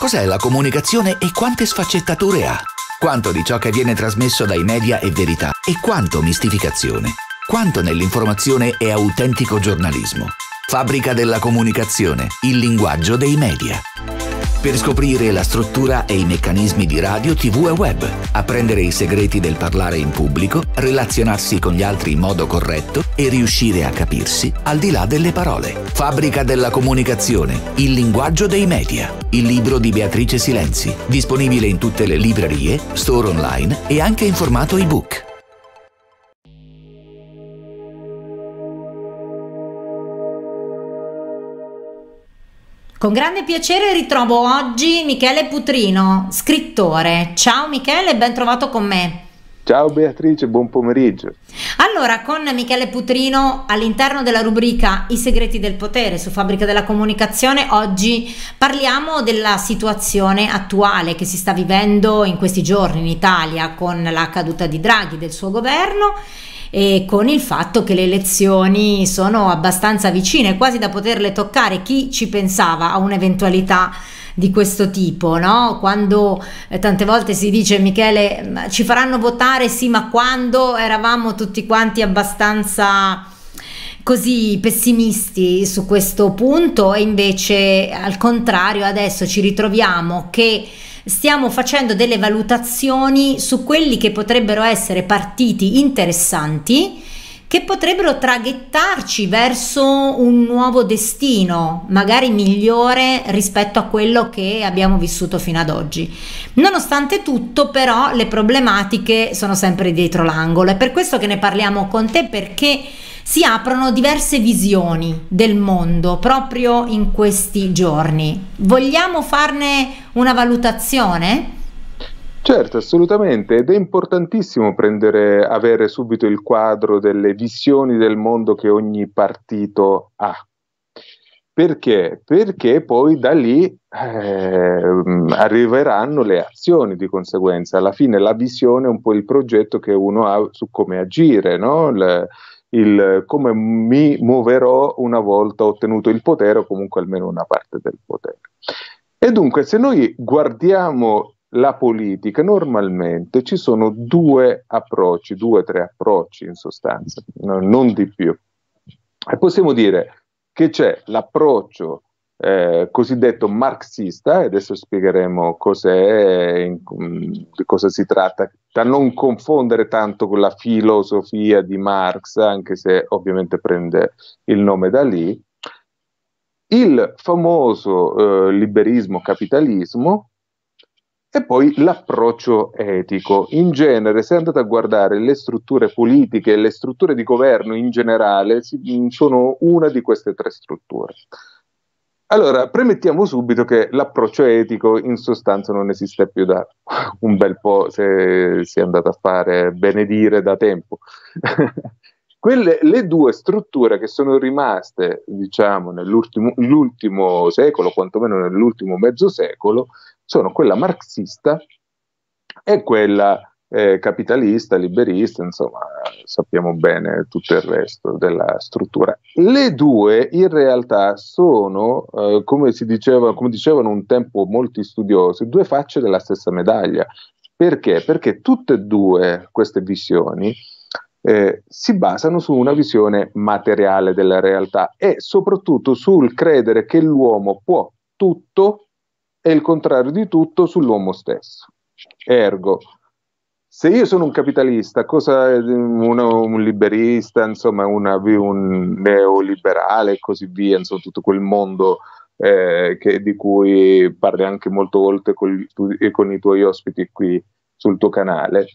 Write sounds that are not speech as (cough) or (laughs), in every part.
Cos'è la comunicazione e quante sfaccettature ha? Quanto di ciò che viene trasmesso dai media è verità e quanto mistificazione? Quanto nell'informazione è autentico giornalismo? Fabbrica della comunicazione, il linguaggio dei media per scoprire la struttura e i meccanismi di radio, tv e web, apprendere i segreti del parlare in pubblico, relazionarsi con gli altri in modo corretto e riuscire a capirsi al di là delle parole. Fabbrica della comunicazione, il linguaggio dei media, il libro di Beatrice Silenzi, disponibile in tutte le librerie, store online e anche in formato ebook. Con grande piacere ritrovo oggi Michele Putrino, scrittore. Ciao Michele, ben trovato con me. Ciao Beatrice, buon pomeriggio. Allora, con Michele Putrino all'interno della rubrica I segreti del potere su Fabbrica della Comunicazione, oggi parliamo della situazione attuale che si sta vivendo in questi giorni in Italia con la caduta di Draghi, del suo governo e con il fatto che le elezioni sono abbastanza vicine, quasi da poterle toccare. Chi ci pensava a un'eventualità? di questo tipo, no? Quando eh, tante volte si dice Michele mm, ci faranno votare sì, ma quando eravamo tutti quanti abbastanza così pessimisti su questo punto e invece al contrario adesso ci ritroviamo che stiamo facendo delle valutazioni su quelli che potrebbero essere partiti interessanti che potrebbero traghettarci verso un nuovo destino, magari migliore rispetto a quello che abbiamo vissuto fino ad oggi. Nonostante tutto, però, le problematiche sono sempre dietro l'angolo. È per questo che ne parliamo con te perché si aprono diverse visioni del mondo proprio in questi giorni. Vogliamo farne una valutazione? Certo, assolutamente, ed è importantissimo prendere, avere subito il quadro delle visioni del mondo che ogni partito ha. Perché? Perché poi da lì eh, arriveranno le azioni di conseguenza. Alla fine la visione è un po' il progetto che uno ha su come agire, no? Le, il come mi muoverò una volta ottenuto il potere o comunque almeno una parte del potere. E dunque, se noi guardiamo la politica, normalmente ci sono due approcci, due o tre approcci in sostanza, no, non di più. E possiamo dire che c'è l'approccio eh, cosiddetto marxista, e adesso spiegheremo cos'è, in, di mm, cosa si tratta, da non confondere tanto con la filosofia di Marx, anche se ovviamente prende il nome da lì, il famoso eh, liberismo-capitalismo, e poi l'approccio etico. In genere, se andate a guardare le strutture politiche e le strutture di governo in generale, sono una di queste tre strutture. Allora, premettiamo subito che l'approccio etico in sostanza non esiste più da un bel po', se si è andato a fare benedire da tempo. (laughs) Quelle, le due strutture che sono rimaste, diciamo, nell'ultimo secolo, quantomeno nell'ultimo mezzo secolo, sono quella marxista e quella eh, capitalista, liberista, insomma sappiamo bene tutto il resto della struttura. Le due in realtà sono, eh, come, diceva, come dicevano un tempo molti studiosi, due facce della stessa medaglia. Perché? Perché tutte e due queste visioni eh, si basano su una visione materiale della realtà e soprattutto sul credere che l'uomo può tutto e il contrario di tutto sull'uomo stesso. Ergo, se io sono un capitalista, cosa, uno, un liberista, insomma, una, un neoliberale e così via, insomma, tutto quel mondo eh, che, di cui parli anche molto volte con, tu, con, i tuoi ospiti qui sul tuo canale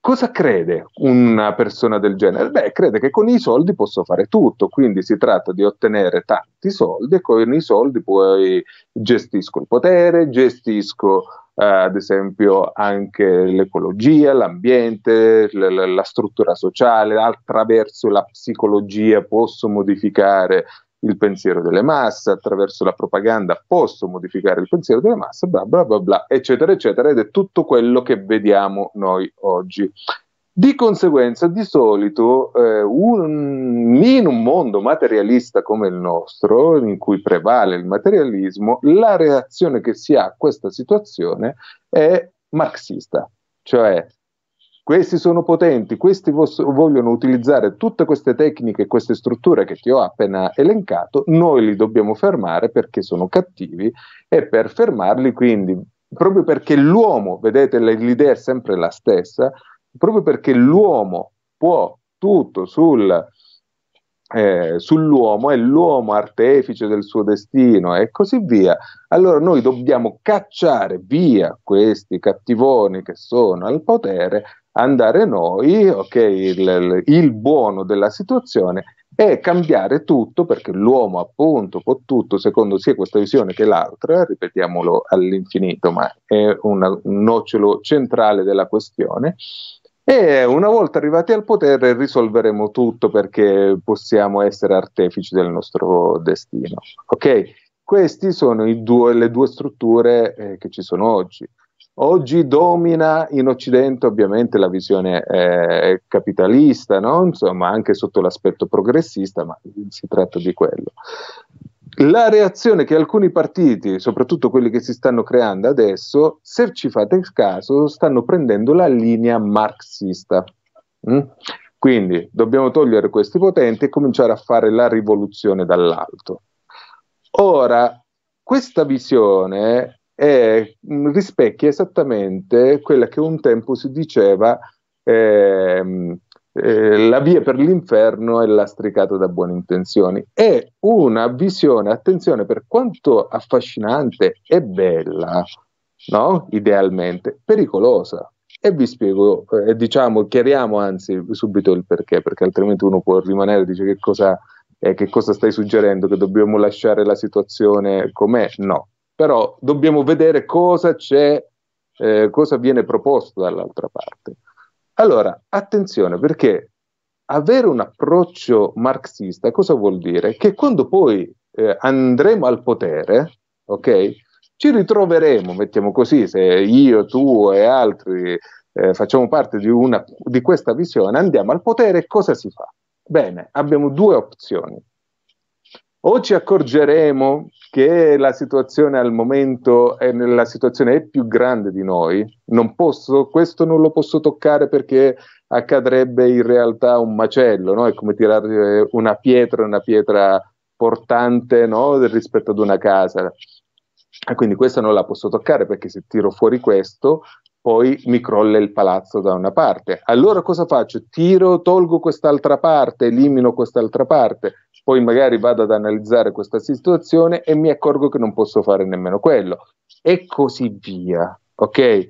cosa crede una persona del genere? Beh, crede che con i soldi posso fare tutto, quindi si tratta di ottenere tanti soldi e con i soldi poi gestisco il potere, gestisco eh, ad esempio anche l'ecologia, l'ambiente, la, la struttura sociale, attraverso la psicologia posso modificare il pensiero delle masse, attraverso la propaganda posso modificare il pensiero delle masse, bla bla bla bla, eccetera, eccetera, ed è tutto quello che vediamo noi oggi. Di conseguenza, di solito, eh, un, in un mondo materialista come il nostro, in cui prevale il materialismo, la reazione che si ha a questa situazione è marxista, cioè questi sono potenti, questi vogliono utilizzare tutte queste tecniche e queste strutture che ti ho appena elencato, noi li dobbiamo fermare perché sono cattivi e per fermarli quindi, proprio perché l'uomo, vedete l'idea è sempre la stessa, proprio perché l'uomo può tutto sul, eh, sull'uomo, è l'uomo artefice del suo destino e così via. Allora noi dobbiamo cacciare via questi cattivoni che sono al potere andare noi, okay, il, il buono della situazione e cambiare tutto perché l'uomo appunto può tutto secondo sia questa visione che l'altra, ripetiamolo all'infinito, ma è una, un nocciolo centrale della questione. E una volta arrivati al potere risolveremo tutto perché possiamo essere artefici del nostro destino. Ok? Queste sono due, le due strutture eh, che ci sono oggi. Oggi domina in Occidente ovviamente la visione eh, capitalista, no? insomma anche sotto l'aspetto progressista, ma si tratta di quello. La reazione che alcuni partiti, soprattutto quelli che si stanno creando adesso, se ci fate caso, stanno prendendo la linea marxista. Mm? Quindi dobbiamo togliere questi potenti e cominciare a fare la rivoluzione dall'alto. Ora, questa visione è, mm, rispecchia esattamente quella che un tempo si diceva eh, eh, la via per l'inferno è lastricata da buone intenzioni. È una visione, attenzione, per quanto affascinante e bella, no? idealmente, pericolosa. E vi spiego, eh, diciamo, chiariamo anzi subito il perché, perché altrimenti uno può rimanere e dice che cosa, eh, che cosa stai suggerendo, che dobbiamo lasciare la situazione com'è. No, però dobbiamo vedere cosa c'è, eh, cosa viene proposto dall'altra parte. Allora, attenzione perché avere un approccio marxista cosa vuol dire? Che quando poi eh, andremo al potere, ok? Ci ritroveremo, mettiamo così, se io, tu e altri eh, facciamo parte di, una, di questa visione, andiamo al potere, e cosa si fa? Bene, abbiamo due opzioni o ci accorgeremo che la situazione al momento è, la situazione è più grande di noi, non posso, questo non lo posso toccare perché accadrebbe in realtà un macello, no? è come tirare una pietra, una pietra portante no? rispetto ad una casa. E quindi questa non la posso toccare perché se tiro fuori questo poi mi crolla il palazzo da una parte. Allora cosa faccio? Tiro, tolgo quest'altra parte, elimino quest'altra parte, poi magari vado ad analizzare questa situazione e mi accorgo che non posso fare nemmeno quello. E così via, ok?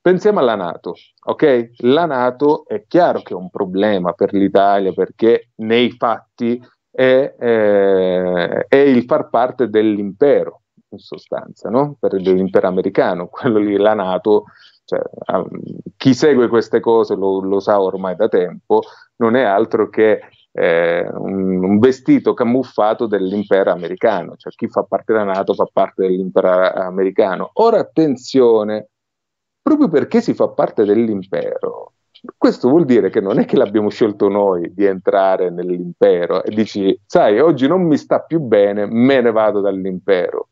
Pensiamo alla Nato, ok? La Nato è chiaro che è un problema per l'Italia perché nei fatti è, eh, è il far parte dell'impero, in sostanza, no? per l'impero americano, (laughs) quello lì, la Nato, cioè, ah, chi segue queste cose lo, lo, sa ormai da tempo, non è altro che eh, un, un, vestito camuffato dell'impero americano, cioè chi fa parte della Nato fa parte dell'impero americano. Ora attenzione, proprio perché si fa parte dell'impero, questo vuol dire che non è che l'abbiamo scelto noi di entrare nell'impero e dici, sai, oggi non mi sta più bene, me ne vado dall'impero.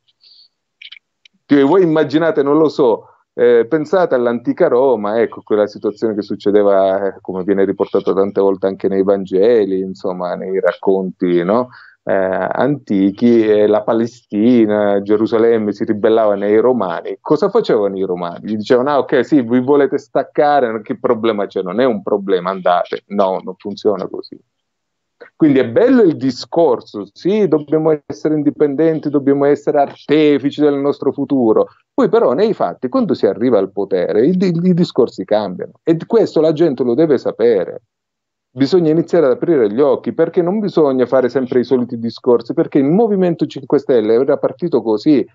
Che voi immaginate, non lo so, eh, pensate all'antica Roma, ecco, quella situazione che succedeva, eh, come viene riportato tante volte anche nei Vangeli, insomma, nei racconti no? eh, antichi, eh, la Palestina, Gerusalemme si ribellava nei romani. Cosa facevano i romani? Gli dicevano, ah ok, sì, vi volete staccare, che problema c'è? Non è un problema, andate. No, non funziona così. Quindi è bello il discorso, sì, dobbiamo essere indipendenti, dobbiamo essere artefici del nostro futuro. Poi però nei fatti, quando si arriva al potere, i, i discorsi cambiano e questo la gente lo deve sapere. Bisogna iniziare ad aprire gli occhi perché non bisogna fare sempre i soliti discorsi, perché il Movimento 5 Stelle era partito così.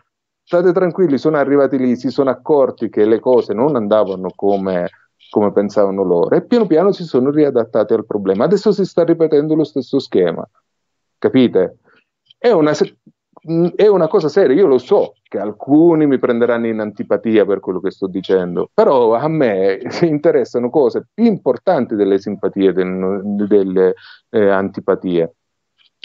State tranquilli, sono arrivati lì, si sono accorti che le cose non andavano come come pensavano loro e piano piano si sono riadattati al problema. Adesso si sta ripetendo lo stesso schema, capite? È una, mm, è una cosa seria, io lo so che alcuni mi prenderanno in antipatia per quello che sto dicendo, però a me (laughs) interessano cose più importanti delle simpatie, del, delle eh, antipatie.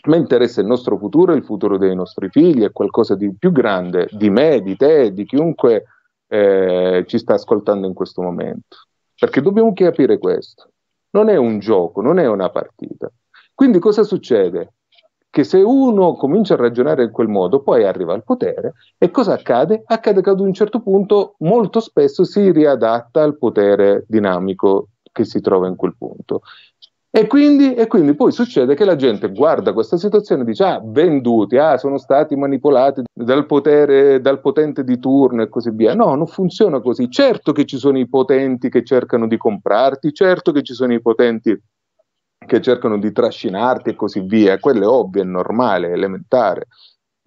A me interessa il nostro futuro, il futuro dei nostri figli, è qualcosa di più grande di me, di te, di chiunque eh, ci sta ascoltando in questo momento. Perché dobbiamo capire questo. Non è un gioco, non è una partita. Quindi cosa succede? Che se uno comincia a ragionare in quel modo, poi arriva al potere e cosa accade? Accade che ad un certo punto molto spesso si riadatta al potere dinamico che si trova in quel punto. E quindi, e quindi, poi succede che la gente guarda questa situazione e dice: Ah, venduti, ah, sono stati manipolati dal potere, dal potente di turno e così via. No, non funziona così. Certo che ci sono i potenti che cercano di comprarti, certo che ci sono i potenti che cercano di trascinarti e così via. Quello è ovvio, è normale, è elementare.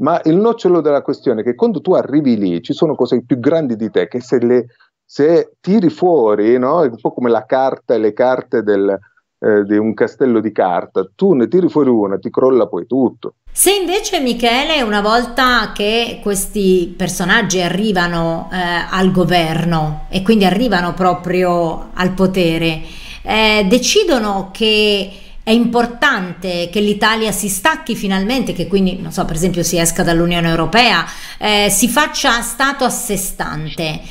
Ma il nocciolo della questione è che quando tu arrivi lì ci sono cose più grandi di te che se, le, se tiri fuori, no? è un po' come la carta e le carte del eh, di un castello di carta, tu ne tiri fuori una, ti crolla poi tutto. Se invece Michele, una volta che questi personaggi arrivano eh, al governo e quindi arrivano proprio al potere, eh, decidono che è importante che l'Italia si stacchi finalmente, che quindi, non so, per esempio si esca dall'Unione Europea, eh, si faccia stato a sé stante.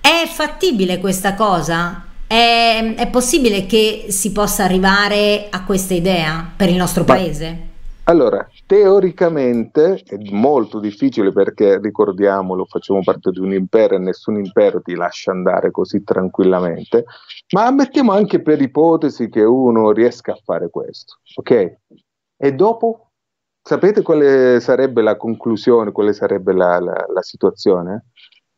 È fattibile questa cosa? È, è, possibile che si possa arrivare a questa idea per il nostro paese? Ma, allora, teoricamente è molto difficile perché ricordiamolo, facciamo parte di un impero e nessun impero ti lascia andare così tranquillamente, ma ammettiamo anche per ipotesi che uno riesca a fare questo, ok? E dopo sapete quale sarebbe la conclusione, quale sarebbe la, la, la situazione?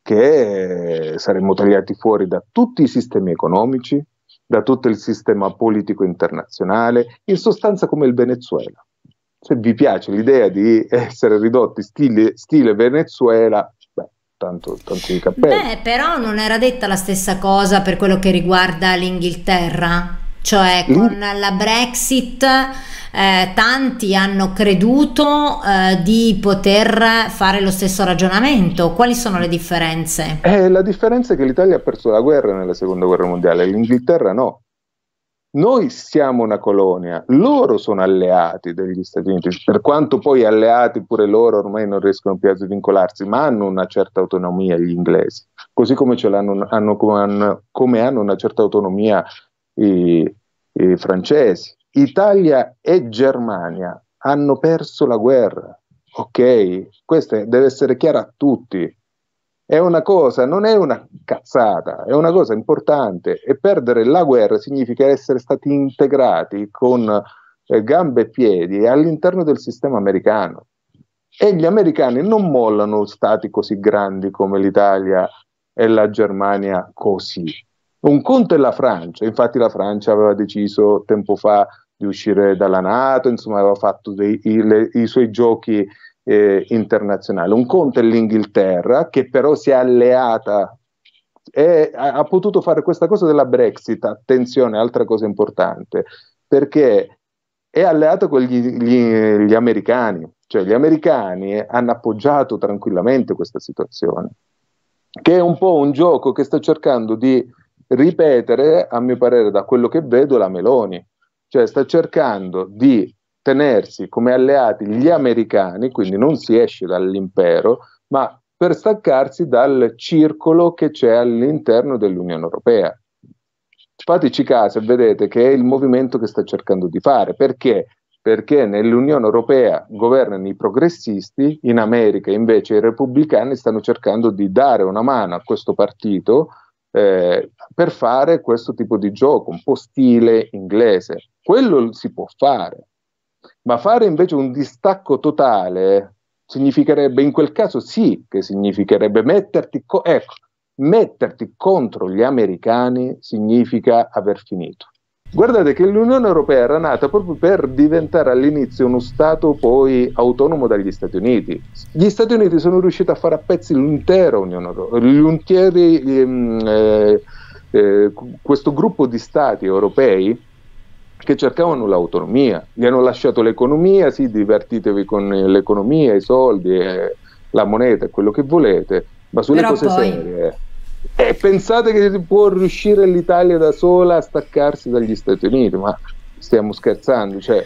che saremmo tagliati fuori da tutti i sistemi economici, da tutto il sistema politico internazionale, in sostanza come il Venezuela. Se vi piace l'idea di essere ridotti stile, stile Venezuela, tanto, tanto di cappello. Beh, però non era detta la stessa cosa per quello che riguarda l'Inghilterra cioè con la Brexit eh, tanti hanno creduto eh, di poter fare lo stesso ragionamento. Quali sono le differenze? Eh, la differenza è che l'Italia ha perso la guerra nella seconda guerra mondiale, l'Inghilterra no. Noi siamo una colonia, loro sono alleati degli Stati Uniti, per quanto poi alleati pure loro ormai non riescono più a svincolarsi, ma hanno una certa autonomia gli inglesi, così come, hanno, hanno, come hanno una certa autonomia i, i francesi. Italia e Germania hanno perso la guerra, ok? Questo deve essere chiaro a tutti. È una cosa, non è una cazzata, è una cosa importante e perdere la guerra significa essere stati integrati con eh, gambe e piedi all'interno del sistema americano. E gli americani non mollano stati così grandi come l'Italia e la Germania così. Un conto è la Francia, infatti la Francia aveva deciso tempo fa di uscire dalla Nato, insomma aveva fatto dei, i, le, i suoi giochi eh, internazionali. Un conto è l'Inghilterra che però si è alleata e ha, ha potuto fare questa cosa della Brexit, attenzione, altra cosa importante, perché è alleata con gli, gli, gli, americani, cioè gli americani hanno appoggiato tranquillamente questa situazione, che è un po' un gioco che sta cercando di ripetere, a mio parere, da quello che vedo, la Meloni. Cioè sta cercando di tenersi come alleati gli americani, quindi non si esce dall'impero, ma per staccarsi dal circolo che c'è all'interno dell'Unione Europea. Fateci caso e vedete che è il movimento che sta cercando di fare. Perché? Perché nell'Unione Europea governano i progressisti, in America invece i repubblicani stanno cercando di dare una mano a questo partito eh, per fare questo tipo di gioco, un po' stile inglese. Quello si può fare, ma fare invece un distacco totale significherebbe, in quel caso sì, che significherebbe metterti, co- ecco, metterti contro gli americani significa aver finito. Guardate che l'Unione Europea era nata proprio per diventare all'inizio uno Stato poi autonomo dagli Stati Uniti. Gli Stati Uniti sono riusciti a fare a pezzi l'intera Unione Europea, mm, eh, eh, questo gruppo di Stati europei che cercavano l'autonomia. Gli hanno lasciato l'economia, sì, divertitevi con l'economia, i soldi, eh, la moneta, quello che volete, ma sulle Però cose poi... serie eh. E eh, pensate che può riuscire l'Italia da sola a staccarsi dagli Stati Uniti, ma stiamo scherzando, cioè,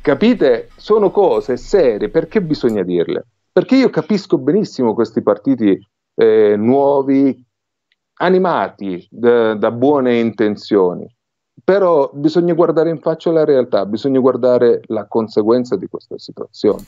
capite? Sono cose serie, perché bisogna dirle? Perché io capisco benissimo questi partiti eh, nuovi, animati da, da buone intenzioni, però bisogna guardare in faccia la realtà, bisogna guardare la conseguenza di questa situazione.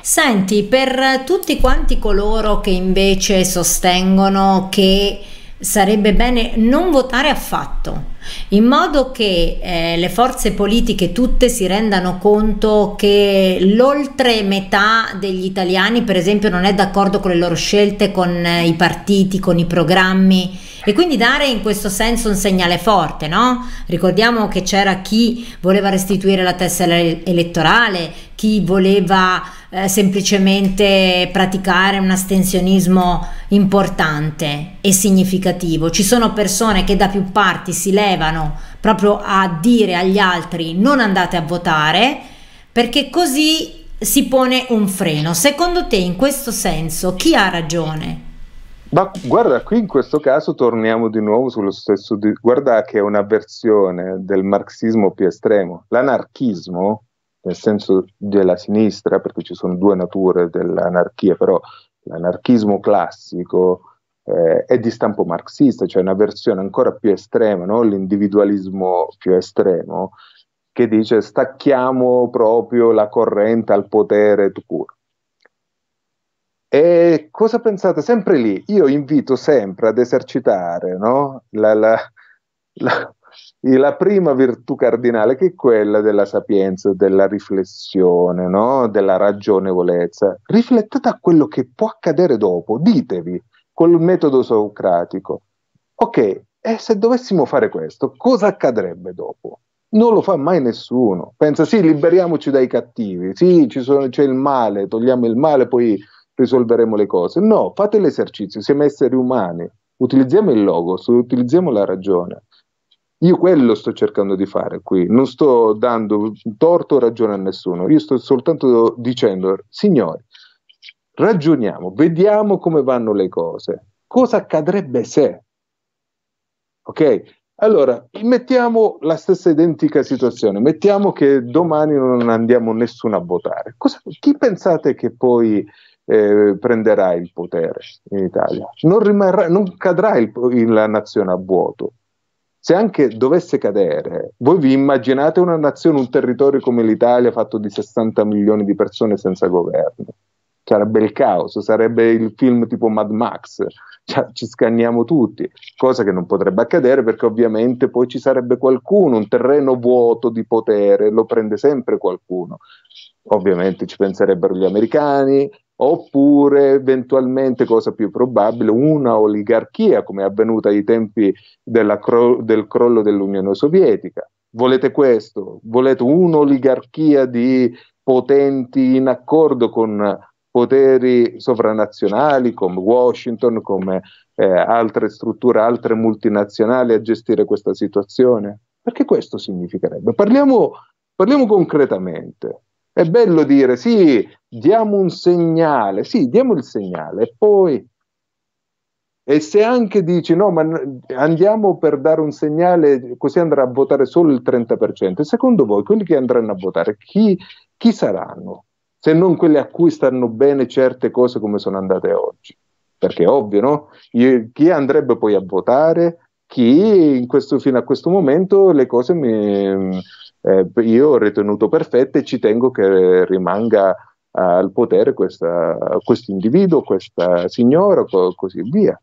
Senti, per tutti quanti coloro che invece sostengono che sarebbe bene non votare affatto, in modo che eh, le forze politiche tutte si rendano conto che l'oltre metà degli italiani, per esempio, non è d'accordo con le loro scelte, con eh, i partiti, con i programmi e quindi dare in questo senso un segnale forte, no? Ricordiamo che c'era chi voleva restituire la tessera elettorale, chi voleva eh, semplicemente praticare un astensionismo importante e significativo. Ci sono persone che da più parti si levano proprio a dire agli altri non andate a votare perché così si pone un freno. Secondo te in questo senso chi ha ragione? Ma guarda, qui in questo caso torniamo di nuovo sullo stesso. Di... Guarda che è una versione del marxismo più estremo. L'anarchismo nel senso della sinistra, perché ci sono due nature dell'anarchia, però l'anarchismo classico eh, è di stampo marxista, cioè una versione ancora più estrema, no? l'individualismo più estremo, che dice stacchiamo proprio la corrente al potere tu pure. E cosa pensate? Sempre lì, io invito sempre ad esercitare no? la, la, la, la prima virtù cardinale che è quella della sapienza, della riflessione, no? della ragionevolezza. Riflettete a quello che può accadere dopo, ditevi, col metodo socratico. Ok, e se dovessimo fare questo, cosa accadrebbe dopo? Non lo fa mai nessuno. Pensa, sì, liberiamoci dai cattivi, sì, sono, c'è il male, togliamo il male, poi risolveremo le cose. No, fate l'esercizio, siamo esseri umani, utilizziamo il logos, utilizziamo la ragione io quello sto cercando di fare qui, non sto dando torto o ragione a nessuno, io sto soltanto dicendo, signori, ragioniamo, vediamo come vanno le cose, cosa accadrebbe se? Ok? Allora, mettiamo la stessa identica situazione, mettiamo che domani non andiamo nessuno a votare. Cosa, chi pensate che poi eh, prenderà il potere in Italia? Non, rimarrà, non cadrà il, la nazione a vuoto, se anche dovesse cadere, voi vi immaginate una nazione, un territorio come l'Italia fatto di 60 milioni di persone senza governo? Sarebbe il caos, sarebbe il film tipo Mad Max, cioè, ci scanniamo tutti, cosa che non potrebbe accadere perché ovviamente poi ci sarebbe qualcuno, un terreno vuoto di potere, lo prende sempre qualcuno ovviamente ci penserebbero gli americani, oppure eventualmente, cosa più probabile, una oligarchia come è avvenuta ai tempi cro- del crollo dell'Unione Sovietica. Volete questo? Volete un'oligarchia di potenti in accordo con poteri sovranazionali come Washington, come eh, altre strutture, altre multinazionali a gestire questa situazione? Perché questo significherebbe? Parliamo, parliamo concretamente. È bello dire sì, diamo un segnale, sì, diamo il segnale, poi... E se anche dici no, ma andiamo per dare un segnale, così andrà a votare solo il 30%, secondo voi quelli che andranno a votare, chi, chi saranno? se non quelle a cui stanno bene certe cose come sono andate oggi. Perché è ovvio, no? Io, chi andrebbe poi a votare? Chi questo, fino a questo momento le cose mi, eh, io ho ritenuto perfetta e ci tengo che rimanga eh, al potere questo individuo, questa signora, co- così via.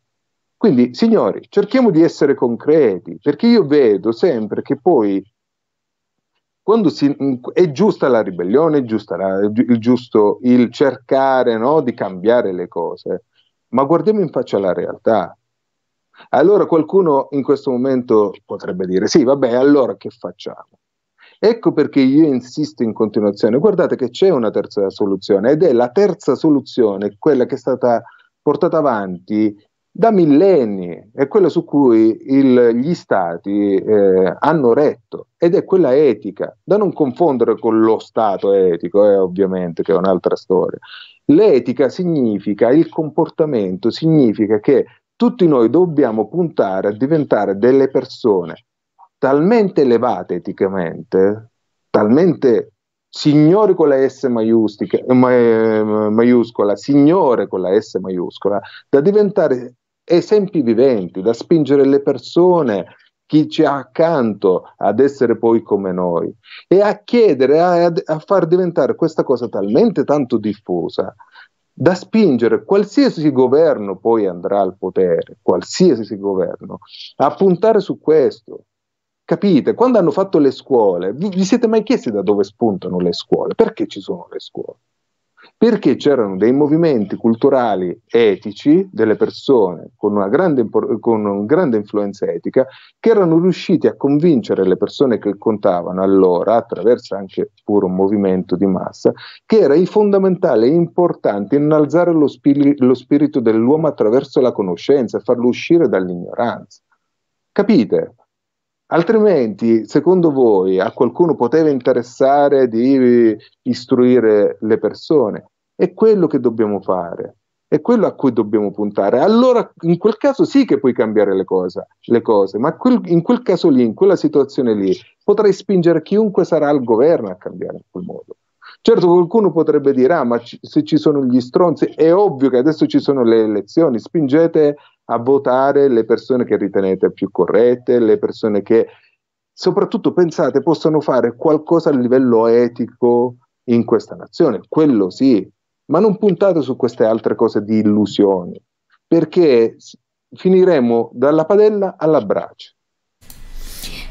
Quindi, signori, cerchiamo di essere concreti, perché io vedo sempre che poi quando si, è giusta la ribellione, è, giusta la, il giusto il cercare no, di cambiare le cose, ma guardiamo in faccia la realtà. Allora qualcuno in questo momento potrebbe dire sì, vabbè, allora che facciamo? Ecco perché io insisto in continuazione. Guardate che c'è una terza soluzione ed è la terza soluzione, quella che è stata portata avanti da millenni, è quella su cui il, gli stati eh, hanno retto ed è quella etica, da non confondere con lo stato etico, eh, ovviamente che è un'altra storia. L'etica significa, il comportamento significa che tutti noi dobbiamo puntare a diventare delle persone talmente elevate eticamente, talmente signore con la S eh, eh, maiuscola, signore con la S maiuscola, da diventare esempi viventi, da spingere le persone, chi ci ha accanto, ad essere poi come noi e a chiedere, a, a far diventare questa cosa talmente tanto diffusa da spingere qualsiasi governo poi andrà al potere, qualsiasi governo, a puntare su questo, Capite? Quando hanno fatto le scuole, vi, vi siete mai chiesti da dove spuntano le scuole? Perché ci sono le scuole? Perché c'erano dei movimenti culturali etici delle persone con una, grande, con una grande influenza etica che erano riusciti a convincere le persone che contavano allora, attraverso anche pure un movimento di massa, che era fondamentale e importante innalzare lo, spiri- lo spirito dell'uomo attraverso la conoscenza farlo uscire dall'ignoranza. Capite? Altrimenti, secondo voi, a qualcuno poteva interessare di istruire le persone? È quello che dobbiamo fare, è quello a cui dobbiamo puntare. Allora, in quel caso sì che puoi cambiare le cose, le cose ma quel, in quel caso lì, in quella situazione lì, potrai spingere chiunque sarà al governo a cambiare in quel modo. Certo, qualcuno potrebbe dire, ah, ma ci, se ci sono gli stronzi, è ovvio che adesso ci sono le elezioni, spingete a votare le persone che ritenete più corrette, le persone che soprattutto pensate possano fare qualcosa a livello etico in questa nazione, quello sì, ma non puntate su queste altre cose di illusioni, perché finiremo dalla padella alla brace.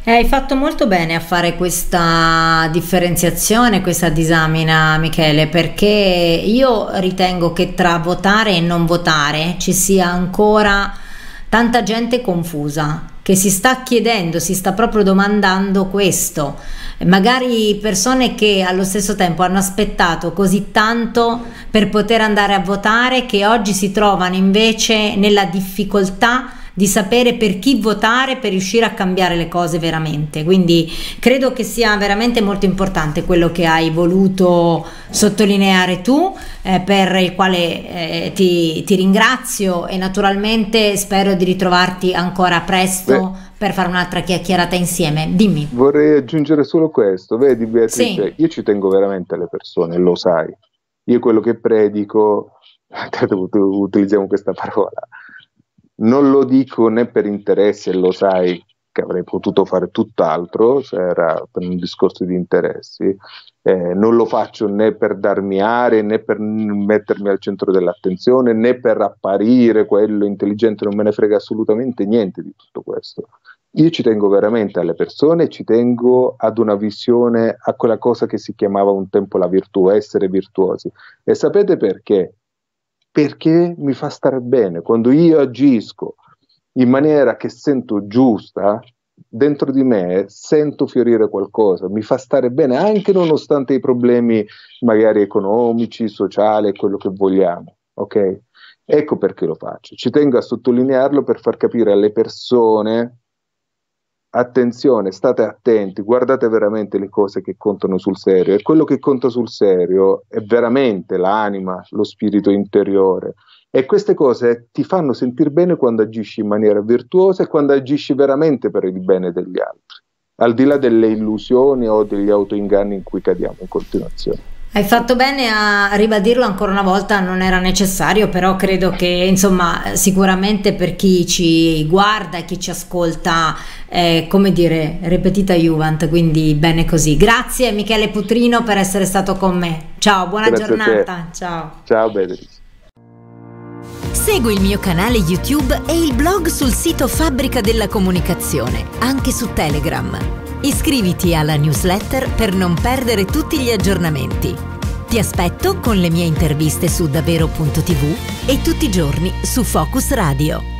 Eh, hai fatto molto bene a fare questa differenziazione, questa disamina, Michele, perché io ritengo che tra votare e non votare ci sia ancora tanta gente confusa che si sta chiedendo, si sta proprio domandando questo. Magari persone che allo stesso tempo hanno aspettato così tanto per poter andare a votare che oggi si trovano invece nella difficoltà di sapere per chi votare per riuscire a cambiare le cose veramente. Quindi credo che sia veramente molto importante quello che hai voluto sottolineare tu, eh, per il quale eh, ti, ti, ringrazio e naturalmente spero di ritrovarti ancora presto. Beh, per fare un'altra chiacchierata insieme, dimmi. Vorrei aggiungere solo questo, vedi Beatrice, sì. io ci tengo veramente alle persone, lo sai. Io quello che predico, (laughs) utilizziamo questa parola, non lo dico né per interesse, lo sai che avrei potuto fare tutt'altro se era per un discorso di interessi. Eh, non lo faccio né per darmi aree, né per mettermi al centro dell'attenzione, né per apparire quello intelligente, non me ne frega assolutamente niente di tutto questo. Io ci tengo veramente alle persone, ci tengo ad una visione, a quella cosa che si chiamava un tempo la virtù, essere virtuosi. E sapete perché? perché mi fa stare bene. Quando io agisco in maniera che sento giusta, dentro di me sento fiorire qualcosa, mi fa stare bene anche nonostante i problemi magari economici, sociali, quello che vogliamo. Ok? Ecco perché lo faccio. Ci tengo a sottolinearlo per far capire alle persone attenzione, state attenti, guardate veramente le cose che contano sul serio e quello che conta sul serio è veramente l'anima, lo spirito interiore e queste cose ti fanno sentire bene quando agisci in maniera virtuosa e quando agisci veramente per il bene degli altri, al di là delle illusioni o degli autoinganni in cui cadiamo in continuazione. Hai fatto bene a ribadirlo ancora una volta, non era necessario, però credo che insomma sicuramente per chi ci guarda e chi ci ascolta, eh, come dire, ripetita Juvent, quindi bene così. Grazie Michele Putrino per essere stato con me. Ciao, buona Grazie giornata. Ciao. Ciao, bene. Segui il mio canale YouTube e il blog sul sito Fabbrica della Comunicazione, anche su Telegram. Iscriviti alla newsletter per non perdere tutti gli aggiornamenti. Ti aspetto con le mie interviste su davvero.tv e tutti i giorni su Focus Radio.